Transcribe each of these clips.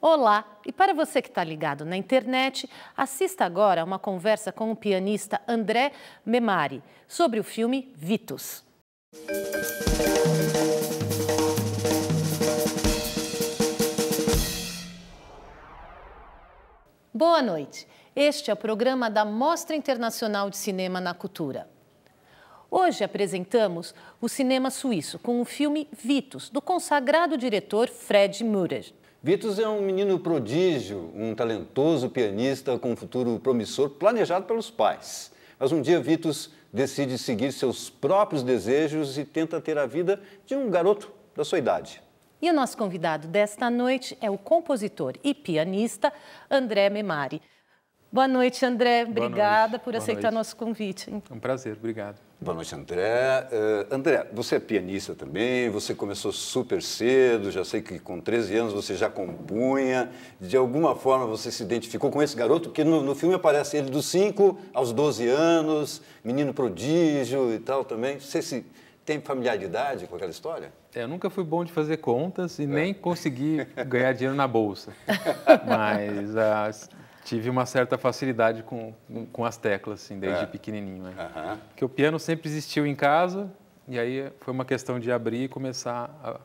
Olá! E para você que está ligado na internet, assista agora a uma conversa com o pianista André Memari sobre o filme Vitus. Boa noite. Este é o programa da Mostra Internacional de Cinema na Cultura. Hoje apresentamos o cinema suíço com o filme Vitus, do consagrado diretor Fred Müller. Vitus é um menino prodígio, um talentoso pianista com um futuro promissor planejado pelos pais. Mas um dia Vitus decide seguir seus próprios desejos e tenta ter a vida de um garoto da sua idade. E o nosso convidado desta noite é o compositor e pianista André Memari. Boa noite, André. Obrigada noite. por Boa aceitar noite. nosso convite. É um prazer, obrigado. Boa noite, André. Uh, André, você é pianista também, você começou super cedo, já sei que com 13 anos você já compunha. De alguma forma você se identificou com esse garoto, porque no, no filme aparece ele dos 5 aos 12 anos, menino prodígio e tal também. Você se tem familiaridade com aquela história? É, eu nunca fui bom de fazer contas e é. nem consegui ganhar dinheiro na bolsa. Mas. Uh, tive uma certa facilidade com, com as teclas, assim, desde é. pequenininho. Né? Uhum. Porque o piano sempre existiu em casa, e aí foi uma questão de abrir e começar a,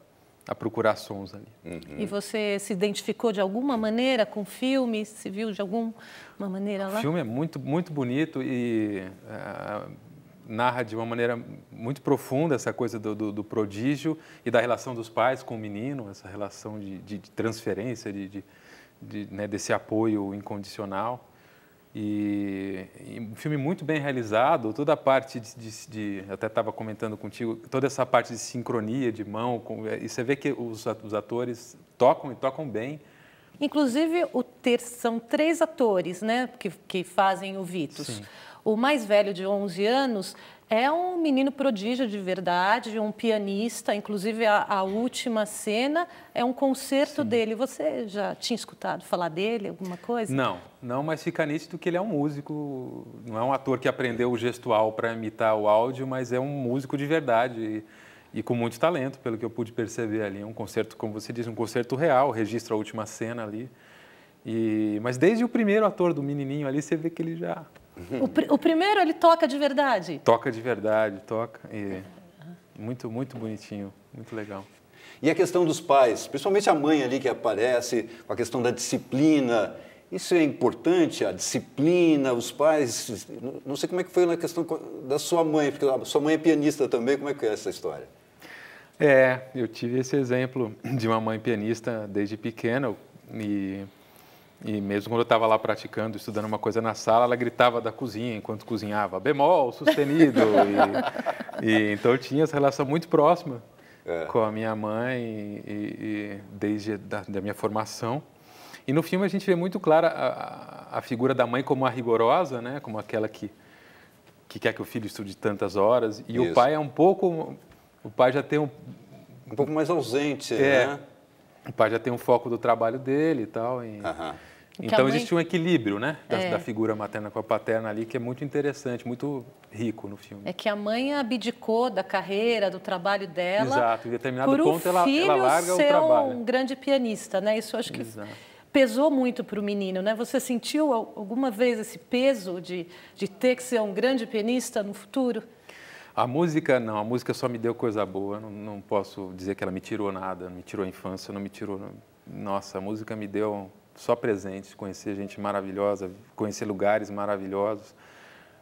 a procurar sons ali. Uhum. E você se identificou de alguma maneira com filme? Se viu de alguma maneira lá? O filme é muito, muito bonito e é, narra de uma maneira muito profunda essa coisa do, do, do, prodígio e da relação dos pais com o menino, essa relação de, de, de transferência, de, de de, né, desse apoio incondicional. E, e, um filme muito bem realizado, toda a parte de, de, de até estava comentando contigo, toda essa parte de sincronia de mão, com, é, e você vê que os, os atores tocam e tocam bem. Inclusive, o ter, são três atores né, que, que fazem o Vitus. Sim. O mais velho, de 11 anos, é um menino prodígio de verdade, um pianista. Inclusive, a, a última cena é um concerto Sim. dele. Você já tinha escutado falar dele, alguma coisa? Não, não, mas fica nítido que ele é um músico. Não é um ator que aprendeu o gestual para imitar o áudio, mas é um músico de verdade. E, e com muito talento, pelo que eu pude perceber ali. É um concerto, como você diz, um concerto real, registra a última cena ali. E, mas desde o primeiro ator do menininho ali, você vê que ele já o, pr o, primeiro ele toca de verdade? Toca de verdade, toca. E muito, muito bonitinho, muito legal. E a questão dos pais, principalmente a mãe ali que aparece, com a questão da disciplina. Isso é importante, a disciplina, os pais. Não sei como é que foi na questão da sua mãe, porque a sua mãe é pianista também. Como é que é essa história? É, eu tive esse exemplo de uma mãe pianista desde pequena e e mesmo quando eu estava lá praticando, estudando uma coisa na sala, ela gritava da cozinha enquanto cozinhava, bemol, sustenido. e, e, então eu tinha essa relação muito próxima é. com a minha mãe e, e, desde da, da, minha formação. E no filme a gente vê muito clara a, figura da mãe como a rigorosa, né? como aquela que, que quer que o filho estude tantas horas. E Isso. o pai é um pouco. O pai já tem um. Um pouco mais ausente, é, né? O pai já tem um foco do trabalho dele e tal. E, uh -huh. Então mãe... existe um equilíbrio, né, da, é. da, figura materna com a paterna ali que é muito interessante, muito rico no filme. É que a mãe abdicou da carreira, do trabalho dela. Exato. Em determinado por ponto ela, ela larga ser o trabalho. um grande pianista, né? Isso acho que Exato. pesou muito para o menino, né? Você sentiu alguma vez esse peso de de ter que ser um grande pianista no futuro? A música, não, a música só me deu coisa boa, não, não posso dizer que ela me tirou nada, não me tirou a infância, não me tirou. Nossa, a música me deu só presentes, conhecer gente maravilhosa, conhecer lugares maravilhosos.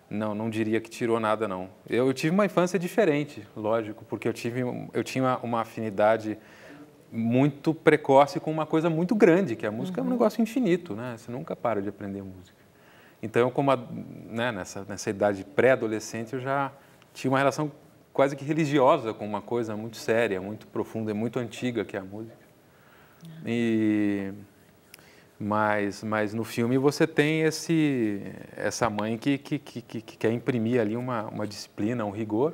Não, não diria que tirou nada, não. Eu, eu, tive uma infância diferente, lógico, porque eu, tive, eu tinha uma afinidade muito precoce com uma coisa muito grande, que a música uhum. é um uhum. negócio infinito, né? Você nunca para de aprender música. Então, como a, né, nessa, nessa idade pré-adolescente, eu já tinha uma relação quase que religiosa com uma coisa muito séria, muito profunda e muito antiga que é a música. E mas, mas no filme você tem esse, essa mãe que, que, que, que quer imprimir ali uma, uma disciplina, um rigor.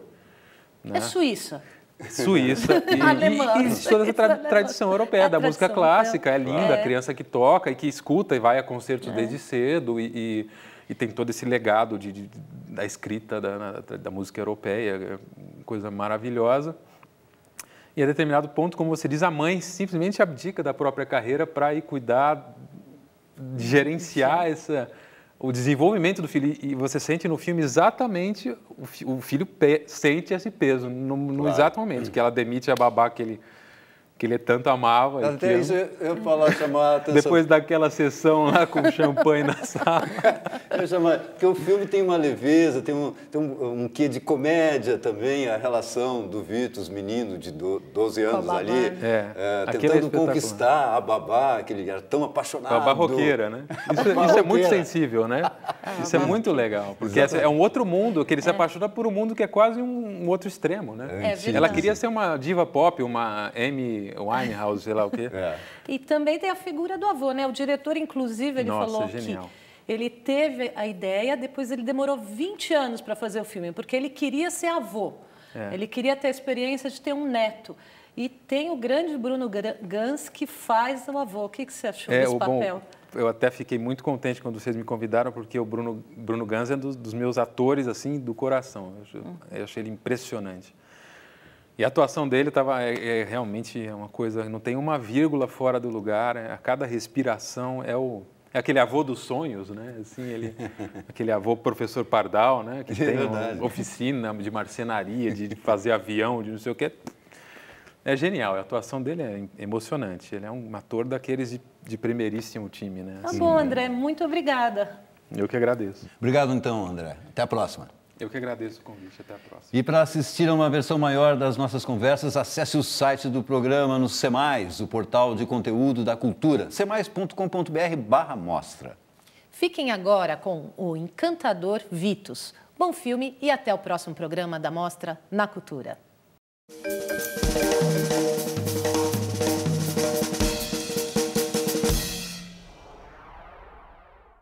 Né? É Suíça. Suíça e, alemã, e, e toda essa tra tradição europeia a da música clássica. É linda, é. a criança que toca e que escuta e vai a concertos é. desde cedo e, e, tem todo esse legado de, de da escrita da, na, da, música europeia, é coisa maravilhosa. E a é determinado ponto, como você diz, a mãe simplesmente abdica da própria carreira para ir cuidar gerenciar essa, o desenvolvimento do filho. E você sente no filme exatamente, o, filho sente esse peso no, no claro. exato momento, que ela demite a babá que ele que ele tanto amava. Até isso eu, eu falar chamar a atenção. Depois daquela sessão lá com champanhe na sala. eu chamar, porque o filme tem uma leveza, tem um, tem um, um quê de comédia também, a relação do Vitor, menino de 12 anos ali, é. Eh, é, tentando conquistar a babá, aquele era tão apaixonado. A barroqueira, né? Isso, isso é, é muito sensível, né? Isso é muito legal, porque é um outro mundo, que ele se é. apaixona por um mundo que é quase um, um outro extremo, né? É, é Ela queria ser uma diva pop, uma M Winehouse, sei lá o quê. É. E também tem a figura do avô, né? O diretor, inclusive, ele Nossa, falou genial. que ele teve a ideia, depois ele demorou 20 anos para fazer o filme, porque ele queria ser avô. É. Ele queria ter a experiência de ter um neto. E tem o grande Bruno Gans que faz o avô. O que, que você achou é, desse o, papel? Bom, eu até fiquei muito contente quando vocês me convidaram, porque o Bruno, Bruno Gans é um dos, dos meus atores assim do coração. Eu, eu achei ele impressionante. E a atuação dele tava, é, é realmente uma coisa, não tem uma vírgula fora do lugar, é, a cada respiração é o é aquele avô dos sonhos, né? Assim, ele, aquele avô professor Pardal, né? Que é tem é oficina de marcenaria, de, de fazer avião, de não sei o quê. É genial, a atuação dele é emocionante. Ele é um ator daqueles de, de primeiríssimo time, né? Tá assim, bom, né? André, muito obrigada. Eu que agradeço. Obrigado então, André. Até a próxima. Eu que agradeço o convite, até a próxima. E para assistir a uma versão maior das nossas conversas, acesse o site do programa no Semais, o portal de conteúdo da cultura, semais.com.br barra mostra. Fiquem agora com o encantador Vitus. Bom filme e até o próximo programa da Mostra na Cultura.